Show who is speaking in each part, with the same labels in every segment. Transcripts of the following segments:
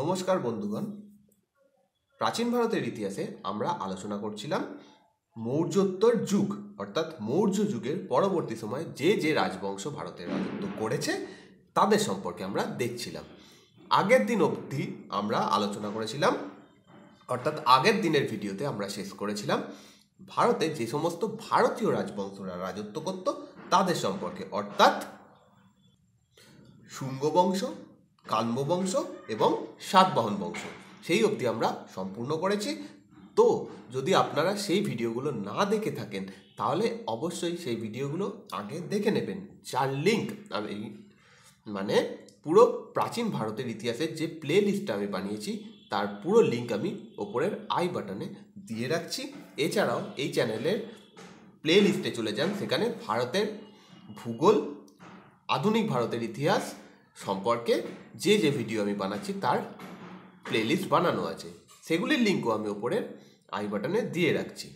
Speaker 1: নমস্কার বন্ধুগণ প্রাচীন ভারতের ইতিহাসে আমরা আলোচনা করছিলাম মৌর্যোত্তর যুগ অর্থাৎ মৌর্য যুগের পরবর্তী সময়ে যে যে রাজবংশ ভারতের রাজত্ব করেছে তাদের সম্পর্কে আমরা দেখছিলাম আগের দিন অবধি আমরা আলোচনা করেছিলাম অর্থাৎ আগের দিনের ভিডিওতে আমরা শেষ করেছিলাম ভারতে যে সমস্ত ভারতীয় রাজবংশরা রাজত্ব করত তাদের সম্পর্কে অর্থাৎ শুঙ্গবংশ কান্ম বংশ এবং সাতবাহন বংশ সেই অবধি আমরা সম্পূর্ণ করেছি তো যদি আপনারা সেই ভিডিওগুলো না দেখে থাকেন তাহলে অবশ্যই সেই ভিডিওগুলো আগে দেখে নেবেন যার লিঙ্ক আমি মানে পুরো প্রাচীন ভারতের ইতিহাসের যে প্লে লিস্টটা আমি বানিয়েছি তার পুরো লিঙ্ক আমি ওপরের আই বাটনে দিয়ে রাখছি এছাড়াও এই চ্যানেলের প্লে লিস্টে চলে যান সেখানে ভারতের ভূগোল আধুনিক ভারতের ইতিহাস সম্পর্কে যে যে ভিডিও আমি বানাচ্ছি তার প্লেলিস্ট বানানো আছে সেগুলির লিঙ্কও আমি ওপরে আই বাটনে দিয়ে রাখছি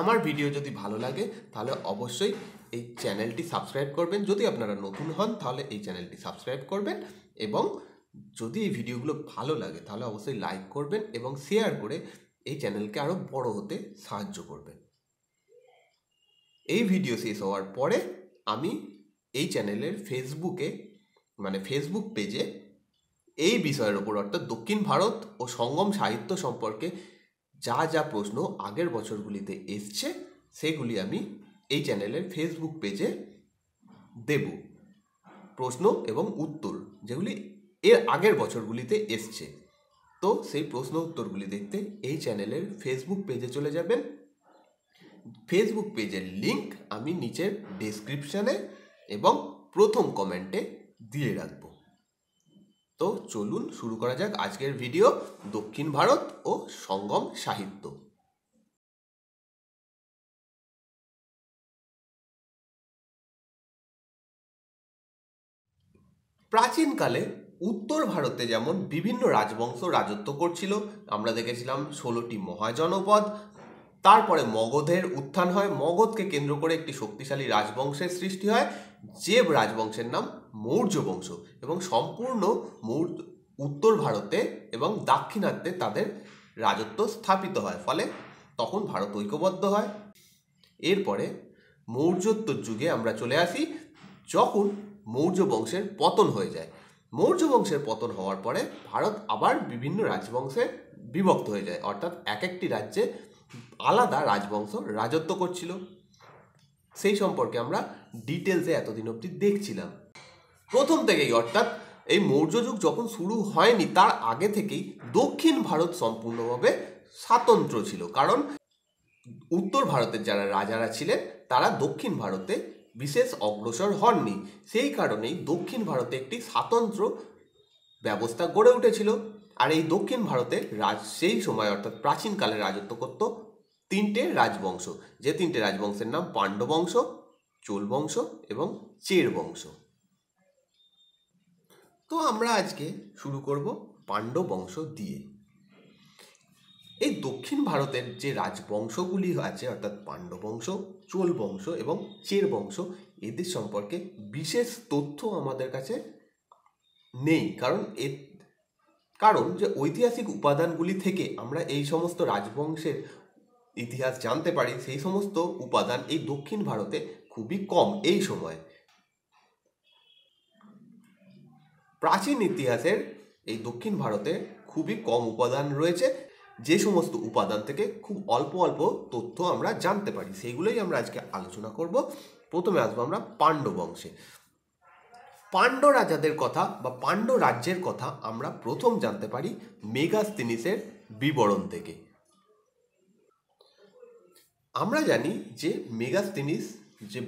Speaker 1: আমার ভিডিও যদি ভালো লাগে তাহলে অবশ্যই এই চ্যানেলটি সাবস্ক্রাইব করবেন যদি আপনারা নতুন হন তাহলে এই চ্যানেলটি সাবস্ক্রাইব করবেন এবং যদি এই ভিডিওগুলো ভালো লাগে তাহলে অবশ্যই লাইক করবেন এবং শেয়ার করে এই চ্যানেলকে আরও বড় হতে সাহায্য করবেন এই ভিডিও শেষ হওয়ার পরে আমি এই চ্যানেলের ফেসবুকে মানে ফেসবুক পেজে এই বিষয়ের ওপর অর্থাৎ দক্ষিণ ভারত ও সঙ্গম সাহিত্য সম্পর্কে যা যা প্রশ্ন আগের বছরগুলিতে এসছে সেগুলি আমি এই চ্যানেলের ফেসবুক পেজে দেব প্রশ্ন এবং উত্তর যেগুলি এর আগের বছরগুলিতে এসছে তো সেই প্রশ্ন উত্তরগুলি দেখতে এই চ্যানেলের ফেসবুক পেজে চলে যাবেন ফেসবুক পেজের লিংক আমি নিচের ডেসক্রিপশানে এবং প্রথম কমেন্টে দিয়ে রাখবো তো চলুন শুরু করা যাক আজকের ভিডিও দক্ষিণ ভারত ও সঙ্গম সাহিত্য প্রাচীনকালে উত্তর ভারতে যেমন বিভিন্ন রাজবংশ রাজত্ব করছিল আমরা দেখেছিলাম ষোলোটি মহাজনপদ তারপরে মগধের উত্থান হয় মগধকে কেন্দ্র করে একটি শক্তিশালী রাজবংশের সৃষ্টি হয় যে রাজবংশের নাম মৌর্য বংশ এবং সম্পূর্ণ মৌর্য উত্তর ভারতে এবং দাক্ষিণাত্যে তাদের রাজত্ব স্থাপিত হয় ফলে তখন ভারত ঐক্যবদ্ধ হয় এরপরে মৌর্যোত্তর যুগে আমরা চলে আসি যখন মৌর্য বংশের পতন হয়ে যায় মৌর্য বংশের পতন হওয়ার পরে ভারত আবার বিভিন্ন রাজবংশে বিভক্ত হয়ে যায় অর্থাৎ এক একটি রাজ্যে আলাদা রাজবংশ রাজত্ব করছিল সেই সম্পর্কে আমরা ডিটেলসে এতদিন অবধি দেখছিলাম প্রথম থেকেই অর্থাৎ এই মৌর্য যুগ যখন শুরু হয়নি তার আগে থেকেই দক্ষিণ ভারত সম্পূর্ণভাবে স্বাতন্ত্র ছিল কারণ উত্তর ভারতের যারা রাজারা ছিলেন তারা দক্ষিণ ভারতে বিশেষ অগ্রসর হননি সেই কারণেই দক্ষিণ ভারতে একটি স্বাতন্ত্র ব্যবস্থা গড়ে উঠেছিল আর এই দক্ষিণ ভারতে রাজ সেই সময় অর্থাৎ প্রাচীনকালে রাজত্ব করত তিনটে রাজবংশ যে তিনটে রাজবংশের নাম পাণ্ডবংশ চোল বংশ এবং চের বংশ তো আমরা আজকে শুরু করব পাণ্ডব বংশ দিয়ে এই দক্ষিণ ভারতের যে রাজবংশগুলি আছে অর্থাৎ পাণ্ডবংশ চোল বংশ এবং চের বংশ এদের সম্পর্কে বিশেষ তথ্য আমাদের কাছে নেই কারণ এর কারণ যে ঐতিহাসিক উপাদানগুলি থেকে আমরা এই সমস্ত রাজবংশের ইতিহাস জানতে পারি সেই সমস্ত উপাদান এই দক্ষিণ ভারতে খুবই কম এই সময় প্রাচীন ইতিহাসের এই দক্ষিণ ভারতে খুবই কম উপাদান রয়েছে যে সমস্ত উপাদান থেকে খুব অল্প অল্প তথ্য আমরা জানতে পারি সেইগুলোই আমরা আজকে আলোচনা করব প্রথমে আসবো আমরা পাণ্ডব বংশে পাণ্ড রাজাদের কথা বা পাণ্ড রাজ্যের কথা আমরা প্রথম জানতে পারি মেগাস্তিনিসের বিবরণ থেকে আমরা জানি যে মেগাস্তিনিস যে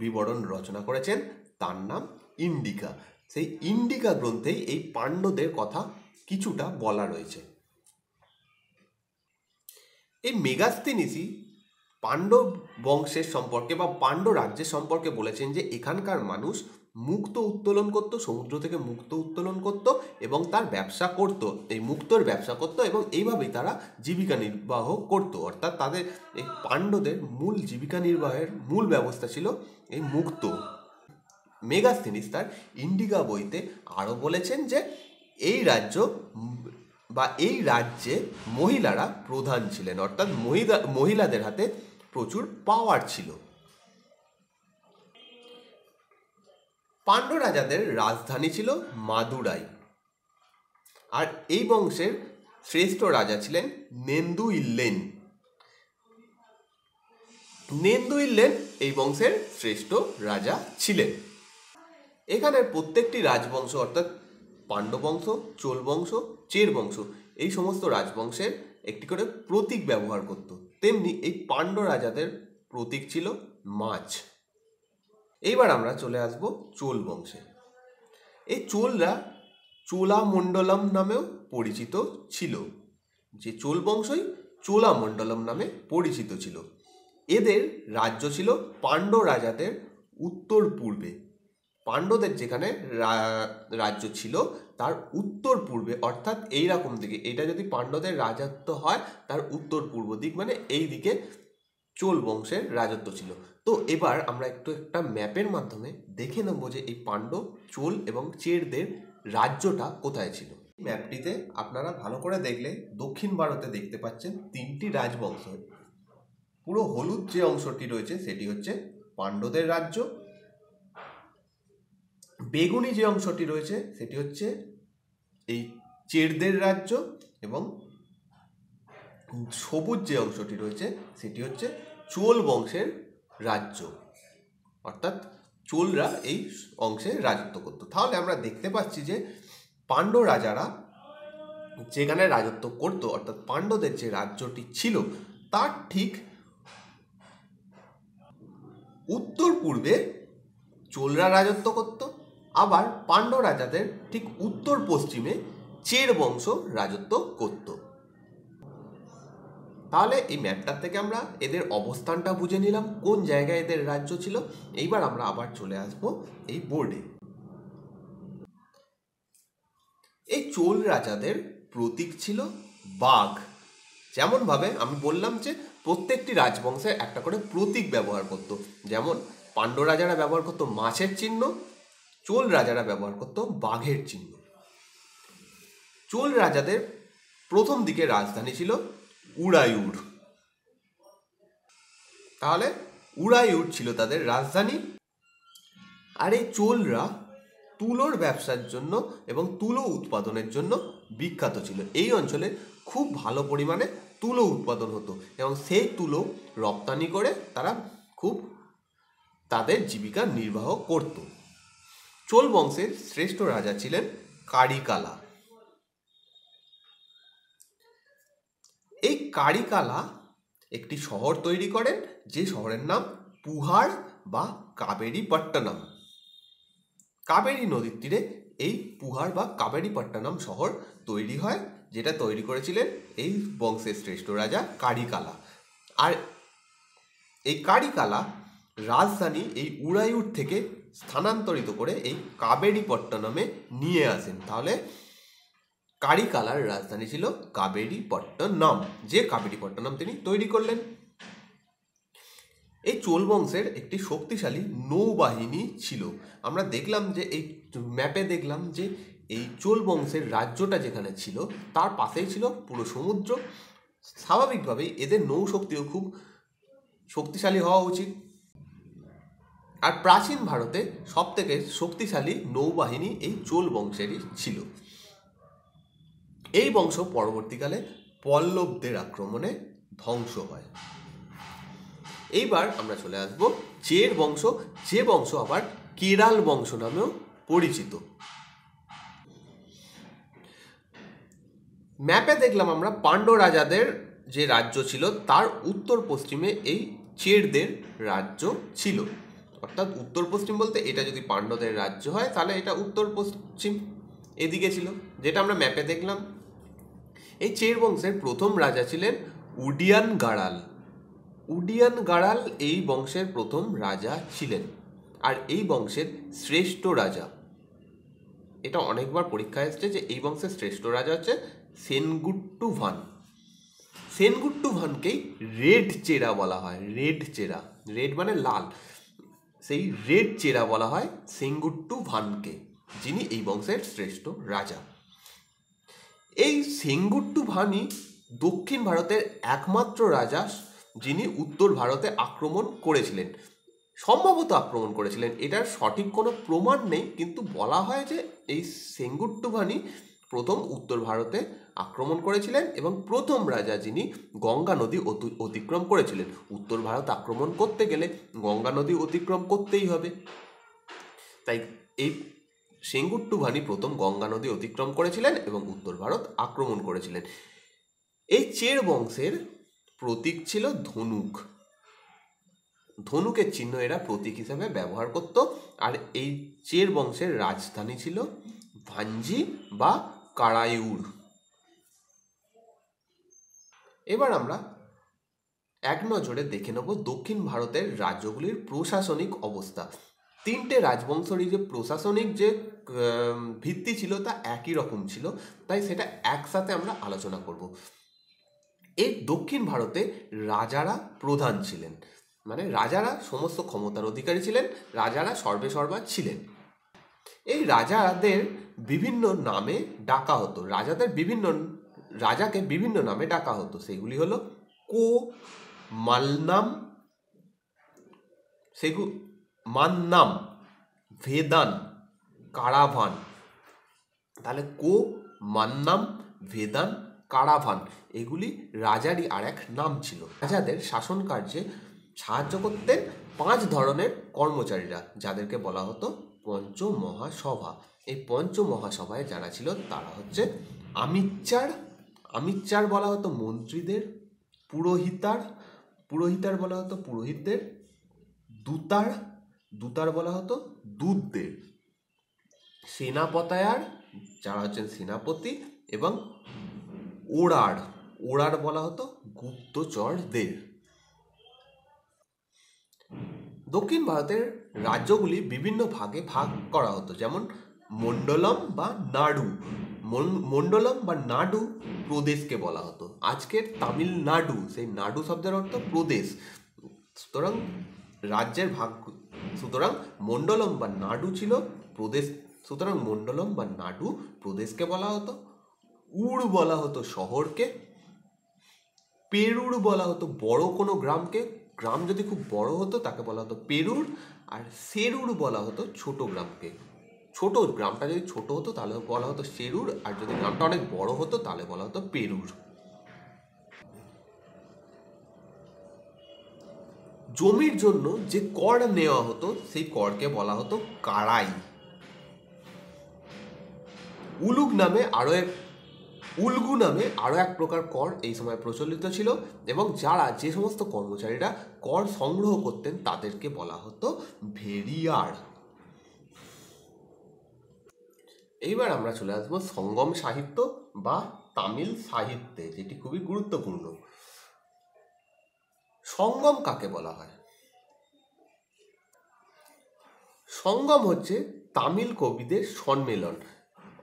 Speaker 1: বিবরণ রচনা করেছেন তার নাম ইন্ডিকা সেই ইন্ডিকা গ্রন্থে এই পাণ্ডদের কথা কিছুটা বলা রয়েছে এই মেগাস্থিনিসি পাণ্ডব বংশের সম্পর্কে বা পাণ্ড রাজ্যের সম্পর্কে বলেছেন যে এখানকার মানুষ মুক্ত উত্তোলন করত সমুদ্র থেকে মুক্ত উত্তোলন করত এবং তার ব্যবসা করত এই মুক্তর ব্যবসা করত এবং এইভাবেই তারা জীবিকা নির্বাহ করত অর্থাৎ তাদের এই পাণ্ড্যদের মূল জীবিকা নির্বাহের মূল ব্যবস্থা ছিল এই মুক্ত মেগাস্থিনিস তার ইন্ডিকা বইতে আরও বলেছেন যে এই রাজ্য বা এই রাজ্যে মহিলারা প্রধান ছিলেন অর্থাৎ মহিলা মহিলাদের হাতে প্রচুর পাওয়ার ছিল পাণ্ড্য রাজাদের রাজধানী ছিল মাদুরাই আর এই বংশের শ্রেষ্ঠ রাজা ছিলেন নেন্দু ইল্লেন নেন্দু ইল্লেন এই বংশের শ্রেষ্ঠ রাজা ছিলেন এখানে প্রত্যেকটি রাজবংশ অর্থাৎ পাণ্ডবংশ চোল বংশ চের বংশ এই সমস্ত রাজবংশের একটি করে প্রতীক ব্যবহার করত তেমনি এই পাণ্ড্য রাজাদের প্রতীক ছিল মাছ এইবার আমরা চলে আসব চোল বংশে এই চোলরা চোলামণ্ডলম নামেও পরিচিত ছিল যে চোল বংশই চোলামণ্ডলম নামে পরিচিত ছিল এদের রাজ্য ছিল পাণ্ড রাজাদের উত্তর পূর্বে পাণ্ডদের যেখানে রাজ্য ছিল তার উত্তর পূর্বে অর্থাৎ এই রকম দিকে এটা যদি পাণ্ডদের রাজত্ব হয় তার উত্তর পূর্ব দিক মানে এই দিকে চোল বংশের রাজত্ব ছিল তো এবার আমরা একটু একটা ম্যাপের মাধ্যমে দেখে নেব যে এই পাণ্ডব চোল এবং চেরদের রাজ্যটা কোথায় ছিল ম্যাপটিতে আপনারা ভালো করে দেখলে দক্ষিণ ভারতে দেখতে পাচ্ছেন তিনটি রাজবংশ পুরো হলুদ যে অংশটি রয়েছে সেটি হচ্ছে পাণ্ডদের রাজ্য বেগুনি যে অংশটি রয়েছে সেটি হচ্ছে এই চেরদের রাজ্য এবং সবুজ যে অংশটি রয়েছে সেটি হচ্ছে চোল বংশের রাজ্য অর্থাৎ চোলরা এই অংশে রাজত্ব করতো তাহলে আমরা দেখতে পাচ্ছি যে পাণ্ড রাজারা যেখানে রাজত্ব করত অর্থাৎ পাণ্ডদের যে রাজ্যটি ছিল তার ঠিক উত্তর পূর্বে চোলরা রাজত্ব করত আবার পাণ্ড রাজাদের ঠিক উত্তর পশ্চিমে চের বংশ রাজত্ব করতো তাহলে এই ম্যাপটার থেকে আমরা এদের অবস্থানটা বুঝে নিলাম কোন জায়গায় এদের রাজ্য ছিল এইবার আমরা আবার চলে আসব এই বোর্ডে এই চোল রাজাদের প্রতীক ছিল বাঘ যেমনভাবে আমি বললাম যে প্রত্যেকটি রাজবংশে একটা করে প্রতীক ব্যবহার করত যেমন পাণ্ড রাজারা ব্যবহার করতো মাছের চিহ্ন চোল রাজারা ব্যবহার করত বাঘের চিহ্ন চোল রাজাদের প্রথম দিকে রাজধানী ছিল উড়ায়ুর তাহলে উড়ায়ুর ছিল তাদের রাজধানী আর এই চোলরা তুলোর ব্যবসার জন্য এবং তুলো উৎপাদনের জন্য বিখ্যাত ছিল এই অঞ্চলে খুব ভালো পরিমাণে তুলো উৎপাদন হতো এবং সেই তুলো রপ্তানি করে তারা খুব তাদের জীবিকা নির্বাহ করত চোল বংশের শ্রেষ্ঠ রাজা ছিলেন কারিকালা এই কারিকালা একটি শহর তৈরি করেন যে শহরের নাম পুহার বা কাবেরি কাবেরী নদীর তীরে এই পুহার বা কাবেরি শহর তৈরি হয় যেটা তৈরি করেছিলেন এই বংশের শ্রেষ্ঠ রাজা কারিকালা আর এই কারিকালা রাজধানী এই উড়াইউর থেকে স্থানান্তরিত করে এই কাবেরীপট্টনমে নিয়ে আসেন তাহলে কারিকালার রাজধানী ছিল কাবেরিপট্টনম যে কাবেরিপট্টনম তিনি তৈরি করলেন এই চোল বংশের একটি শক্তিশালী নৌবাহিনী ছিল আমরা দেখলাম যে এই ম্যাপে দেখলাম যে এই চোল বংশের রাজ্যটা যেখানে ছিল তার পাশেই ছিল পুরো সমুদ্র স্বাভাবিকভাবেই এদের নৌশক্তিও খুব শক্তিশালী হওয়া উচিত আর প্রাচীন ভারতে সবথেকে শক্তিশালী নৌবাহিনী এই চোল বংশেরই ছিল এই বংশ পরবর্তীকালে পল্লবদের আক্রমণে ধ্বংস হয় এইবার আমরা চলে আসব চের বংশ যে বংশ আবার কেরাল বংশ নামেও পরিচিত ম্যাপে দেখলাম আমরা পাণ্ড রাজাদের যে রাজ্য ছিল তার উত্তর পশ্চিমে এই চেরদের রাজ্য ছিল অর্থাৎ উত্তর পশ্চিম বলতে এটা যদি পাণ্ডদের রাজ্য হয় তাহলে এটা উত্তর পশ্চিম এদিকে ছিল যেটা আমরা ম্যাপে দেখলাম এই চের বংশের প্রথম রাজা ছিলেন উডিয়ান গাড়াল উডিয়ান গাড়াল এই বংশের প্রথম রাজা ছিলেন আর এই বংশের শ্রেষ্ঠ রাজা এটা অনেকবার পরীক্ষা এসছে যে এই বংশের শ্রেষ্ঠ রাজা হচ্ছে সেনগুট্টু ভান সেনগুট্টু ভানকেই রেড চেরা বলা হয় রেড চেরা রেড মানে লাল সেই রেড চেরা বলা হয় সেনগুট্টু ভানকে যিনি এই বংশের শ্রেষ্ঠ রাজা এই সেঙ্গুট্টু ভানি দক্ষিণ ভারতের একমাত্র রাজা যিনি উত্তর ভারতে আক্রমণ করেছিলেন সম্ভবত আক্রমণ করেছিলেন এটার সঠিক কোনো প্রমাণ নেই কিন্তু বলা হয় যে এই সেঙ্গুট্টু ভানি প্রথম উত্তর ভারতে আক্রমণ করেছিলেন এবং প্রথম রাজা যিনি গঙ্গা নদী অতিক্রম করেছিলেন উত্তর ভারত আক্রমণ করতে গেলে গঙ্গা নদী অতিক্রম করতেই হবে তাই এই ভানি প্রথম গঙ্গা নদী অতিক্রম করেছিলেন এবং উত্তর ভারত আক্রমণ করেছিলেন এই চের বংশের প্রতীক ছিল ধনুক ধনুকের চিহ্ন এরা প্রতীক হিসাবে ব্যবহার করত আর এই চের বংশের রাজধানী ছিল ভাঞ্জি বা কারায়ুর এবার আমরা এক নজরে দেখে নেব দক্ষিণ ভারতের রাজ্যগুলির প্রশাসনিক অবস্থা তিনটে রাজবংশরই যে প্রশাসনিক যে ভিত্তি ছিল তা একই রকম ছিল তাই সেটা একসাথে আমরা আলোচনা করব এই দক্ষিণ ভারতে রাজারা প্রধান ছিলেন মানে রাজারা সমস্ত ক্ষমতার অধিকারী ছিলেন রাজারা সর্বে সর্বা ছিলেন এই রাজাদের বিভিন্ন নামে ডাকা হতো রাজাদের বিভিন্ন রাজাকে বিভিন্ন নামে ডাকা হতো সেগুলি হলো কো মালনাম সেগু মান্নাম ভেদান কারাভান তাহলে কো মান্নাম ভেদান কারাভান এগুলি রাজারই আর এক নাম ছিল রাজাদের শাসন কার্যে সাহায্য করতেন পাঁচ ধরনের কর্মচারীরা যাদেরকে বলা হতো পঞ্চমহাসভা এই পঞ্চমহাসভায় যারা ছিল তারা হচ্ছে আমিচার আমিচার বলা হতো মন্ত্রীদের পুরোহিতার পুরোহিতার বলা হতো পুরোহিতদের দূতার দূতার বলা হতো দূতদের সেনাপতায়ার যারা হচ্ছেন সেনাপতি এবং ওড়ার ওড়ার বলা হতো গুপ্তচরদের দক্ষিণ ভারতের রাজ্যগুলি বিভিন্ন ভাগে ভাগ করা হতো যেমন মণ্ডলম বা নাড়ু মণ্ডলম বা নাডু প্রদেশকে বলা হতো আজকের তামিলনাড়ু সেই নাডু শব্দের অর্থ প্রদেশ সুতরাং রাজ্যের ভাগ সুতরাং মণ্ডলম বা নাডু ছিল প্রদেশ সুতরাং মণ্ডলম বা নাডু প্রদেশকে বলা হতো উড় বলা হতো শহরকে পেরুর বলা হতো বড় কোনো গ্রামকে গ্রাম যদি খুব বড় হতো তাকে বলা হতো পেরুর আর সেরুর বলা হতো ছোট গ্রামকে ছোট গ্রামটা যদি ছোট হতো তাহলে বলা হতো সেরুর আর যদি গ্রামটা অনেক বড় হতো তাহলে বলা হতো পেরুর জমির জন্য যে কর নেওয়া হতো সেই করকে বলা হতো কারাই উলুগ নামে আরও এক উলগু নামে আরও এক প্রকার কর এই সময় প্রচলিত ছিল এবং যারা যে সমস্ত কর্মচারীরা কর সংগ্রহ করতেন তাদেরকে বলা হতো ভেরিয়ার এইবার আমরা চলে আসবো সঙ্গম সাহিত্য বা তামিল সাহিত্যে যেটি খুবই গুরুত্বপূর্ণ সঙ্গম কাকে বলা হয় সঙ্গম হচ্ছে তামিল কবিদের সম্মেলন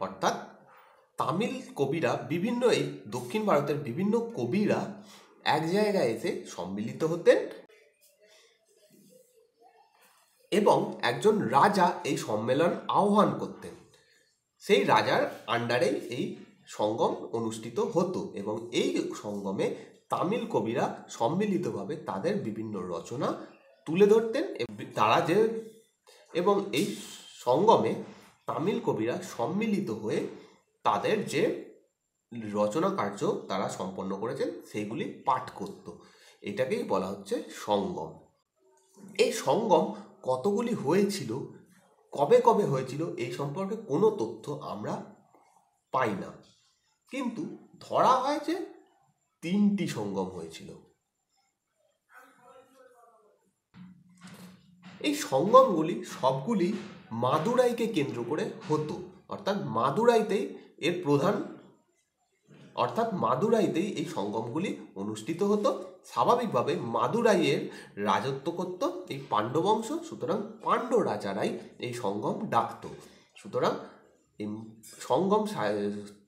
Speaker 1: অর্থাৎ তামিল কবিরা বিভিন্ন এই দক্ষিণ ভারতের বিভিন্ন কবিরা এক জায়গায় এসে সম্মিলিত হতেন এবং একজন রাজা এই সম্মেলন আহ্বান করতেন সেই রাজার আন্ডারেই এই সঙ্গম অনুষ্ঠিত হতো এবং এই সঙ্গমে তামিল কবিরা সম্মিলিতভাবে তাদের বিভিন্ন রচনা তুলে ধরতেন তারা যে এবং এই সঙ্গমে তামিল কবিরা সম্মিলিত হয়ে তাদের যে রচনা কার্য তারা সম্পন্ন করেছেন সেইগুলি পাঠ করত এটাকেই বলা হচ্ছে সঙ্গম এই সঙ্গম কতগুলি হয়েছিল কবে কবে হয়েছিল এই সম্পর্কে কোনো তথ্য আমরা পাই না কিন্তু ধরা হয় যে তিনটি সঙ্গম হয়েছিল এই সঙ্গমগুলি সবগুলি মাদুরাইকে কেন্দ্র করে হতো অর্থাৎ মাদুরাইতেই এর প্রধান অর্থাৎ মাদুরাইতেই এই সঙ্গমগুলি অনুষ্ঠিত হতো স্বাভাবিকভাবে মাদুরাইয়ের রাজত্ব করত এই পাণ্ডবংশ সুতরাং পাণ্ড রাজারাই এই সঙ্গম ডাকত সুতরাং এই সঙ্গম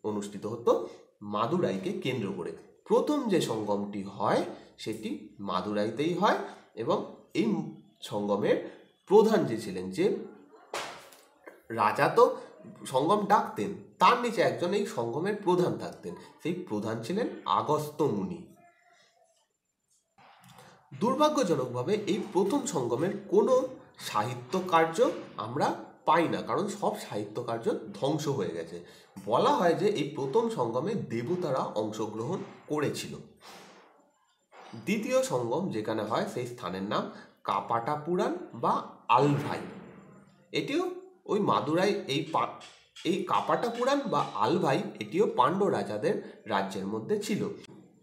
Speaker 1: অনুষ্ঠিত হতো মাদুরাইকে কেন্দ্র করে প্রথম যে সঙ্গমটি হয় সেটি মাদুরাইতেই হয় এবং এই সঙ্গমের প্রধান যে ছিলেন যে রাজা তো সঙ্গম ডাকতেন তার নিচে একজন এই সঙ্গমের প্রধান থাকতেন সেই প্রধান ছিলেন আগস্ত মুনি দুর্ভাগ্যজনকভাবে এই প্রথম সঙ্গমের কোনো সাহিত্য কার্য আমরা পাই না কারণ সব সাহিত্যকার্য ধ্বংস হয়ে গেছে বলা হয় যে এই প্রথম সঙ্গমে দেবতারা অংশগ্রহণ করেছিল দ্বিতীয় সঙ্গম যেখানে হয় সেই স্থানের নাম কাপাটা পুরাণ বা আলভাই এটিও ওই মাদুরাই এই এই কাপাটা পুরাণ বা আলভাই এটিও পাণ্ড রাজাদের রাজ্যের মধ্যে ছিল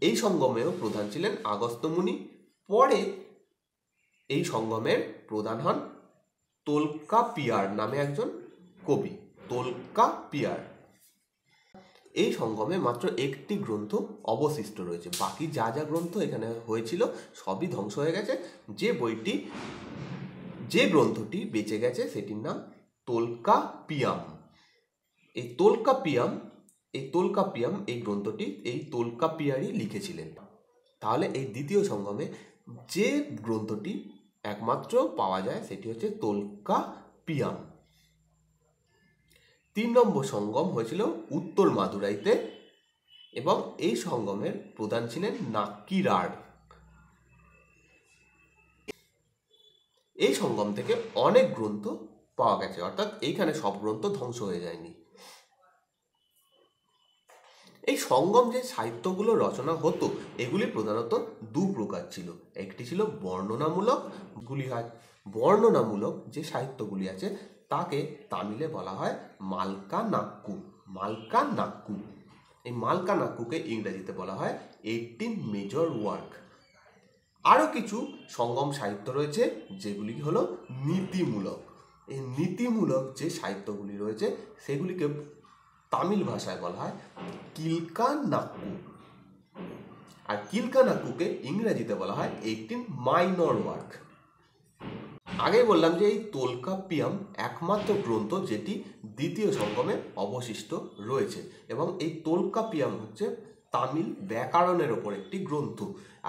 Speaker 1: এই সঙ্গমেও প্রধান ছিলেন আগস্ত্যমুনি পরে এই সঙ্গমের প্রধান হন তোলকা পিয়ার নামে একজন কবি তোলকা পিয়ার এই সঙ্গমে মাত্র একটি গ্রন্থ অবশিষ্ট রয়েছে বাকি যা যা গ্রন্থ এখানে হয়েছিল সবই ধ্বংস হয়ে গেছে যে বইটি যে গ্রন্থটি বেঁচে গেছে সেটির নাম তোলকা পিয়াম এই তোলকা পিয়াম এই তোলকা পিয়াম এই গ্রন্থটি এই তোলকা পিয়ারই লিখেছিলেন তাহলে এই দ্বিতীয় সঙ্গমে যে গ্রন্থটি একমাত্র পাওয়া যায় সেটি হচ্ছে তোলকা পিয়াম তিন নম্বর সঙ্গম হয়েছিল উত্তর মাদুরাইতে এবং এই সঙ্গমের প্রধান ছিলেন রাড এই সঙ্গম থেকে অনেক গ্রন্থ পাওয়া গেছে অর্থাৎ এইখানে সব গ্রন্থ ধ্বংস হয়ে যায়নি এই সঙ্গম যে সাহিত্যগুলো রচনা হতো এগুলি প্রধানত দু প্রকার ছিল একটি ছিল বর্ণনামূলক গুলি হয় বর্ণনামূলক যে সাহিত্যগুলি আছে তাকে তামিলে বলা হয় মালকা নাক্কু মালকা নাক্কু এই মালকা নাক্কুকে ইংরেজিতে বলা হয় এইটিন মেজর ওয়ার্ক আরও কিছু সঙ্গম সাহিত্য রয়েছে যেগুলি হলো নীতিমূলক এই নীতিমূলক যে সাহিত্যগুলি রয়েছে সেগুলিকে তামিল ভাষায় বলা হয় কিলকানাকু আর কিলকানাকুকে ইংরেজিতে বলা হয় এইটিন মাইনর ওয়ার্ক আগে বললাম যে এই তোলকাপিয়াম একমাত্র গ্রন্থ যেটি দ্বিতীয় সঙ্গমে অবশিষ্ট রয়েছে এবং এই তোলকাপিয়াম হচ্ছে তামিল ব্যাকরণের ওপর একটি গ্রন্থ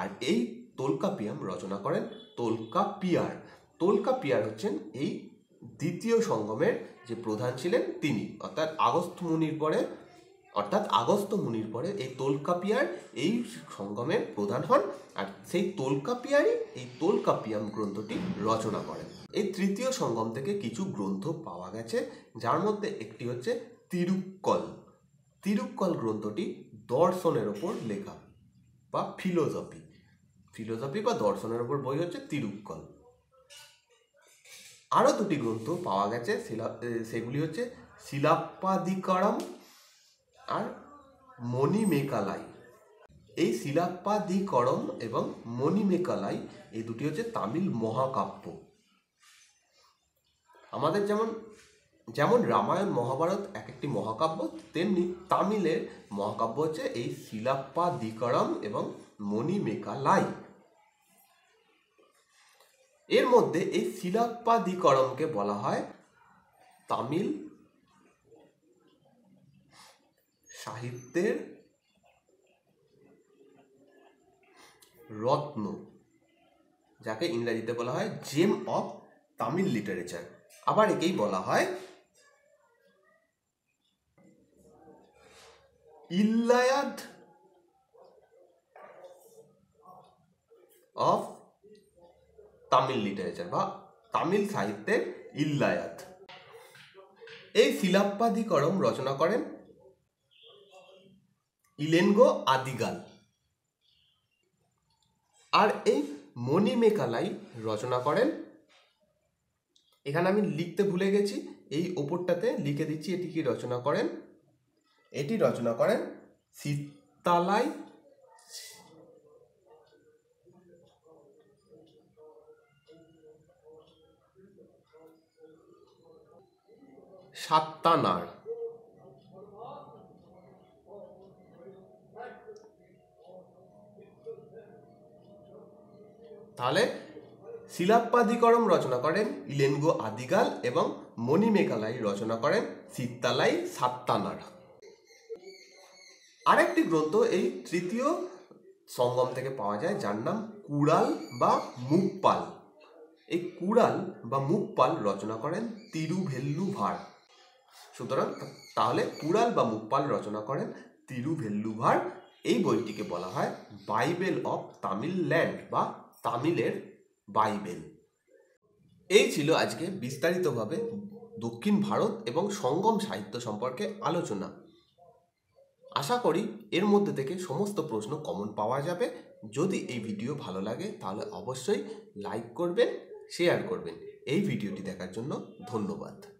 Speaker 1: আর এই তোলকাপিয়াম রচনা করেন তোলকাপিয়ার তোলকাপিয়ার হচ্ছেন এই দ্বিতীয় সঙ্গমের যে প্রধান ছিলেন তিনি অর্থাৎ আগস্ত মুনির পরে অর্থাৎ আগস্ত মুনির পরে এই তোলকাপিয়ার এই সঙ্গমের প্রধান হন আর সেই তোলকাপিয়ারই এই তোলকাপিয়াম গ্রন্থটি রচনা করেন এই তৃতীয় সঙ্গম থেকে কিছু গ্রন্থ পাওয়া গেছে যার মধ্যে একটি হচ্ছে তিরুক্কল তিরুক্কল গ্রন্থটি দর্শনের ওপর লেখা বা ফিলোজফি ফিলোজফি বা দর্শনের ওপর বই হচ্ছে তিরুক্কল আরও দুটি গ্রন্থ পাওয়া গেছে শিলা সেগুলি হচ্ছে শিলাপ্পাদিকারম আর মণিমেকালাই এই শিলাপ্পাদিকরম এবং মণিমেকালাই এই দুটি হচ্ছে তামিল মহাকাব্য আমাদের যেমন যেমন রামায়ণ মহাভারত এক একটি মহাকাব্য তেমনি তামিলের মহাকাব্য হচ্ছে এই শিলাপ্পাদিকরম এবং মণিমেকালাই এর মধ্যে এই শিলাপ্পাদিকরমকে বলা হয় তামিল সাহিত্যের রত্ন যাকে ইংরেজিতে বলা হয় জেম অফ তামিল লিটারেচার আবার একেই বলা হয় ইল্লায়াদ অফ তামিল লিটারেচার বা তামিল সাহিত্যের ইল্লায়াত এই শিলাপ্পাধিকরম রচনা করেন ইলেনগো আদিগাল আর এই মণিমেকালাই রচনা করেন এখানে আমি লিখতে ভুলে গেছি এই ওপরটাতে লিখে দিচ্ছি এটি কি রচনা করেন এটি রচনা করেন শীতালাই সাত্তানার তাহলে শিলাপ্পাধিকরম রচনা করেন ইলেনগো আদিগাল এবং মণিমেকালাই রচনা করেন সিত্তালাই সাত্তানার আরেকটি গ্রন্থ এই তৃতীয় সঙ্গম থেকে পাওয়া যায় যার নাম কুড়াল বা মুগপাল এই কুড়াল বা মুখপাল রচনা করেন তিরুভেল্লু ভার সুতরাং তাহলে পুরাল বা মুকপাল রচনা করেন তিরুভেল্লুভার এই বইটিকে বলা হয় বাইবেল অফ তামিল ল্যান্ড বা তামিলের বাইবেল এই ছিল আজকে বিস্তারিতভাবে দক্ষিণ ভারত এবং সঙ্গম সাহিত্য সম্পর্কে আলোচনা আশা করি এর মধ্যে থেকে সমস্ত প্রশ্ন কমন পাওয়া যাবে যদি এই ভিডিও ভালো লাগে তাহলে অবশ্যই লাইক করবেন শেয়ার করবেন এই ভিডিওটি দেখার জন্য ধন্যবাদ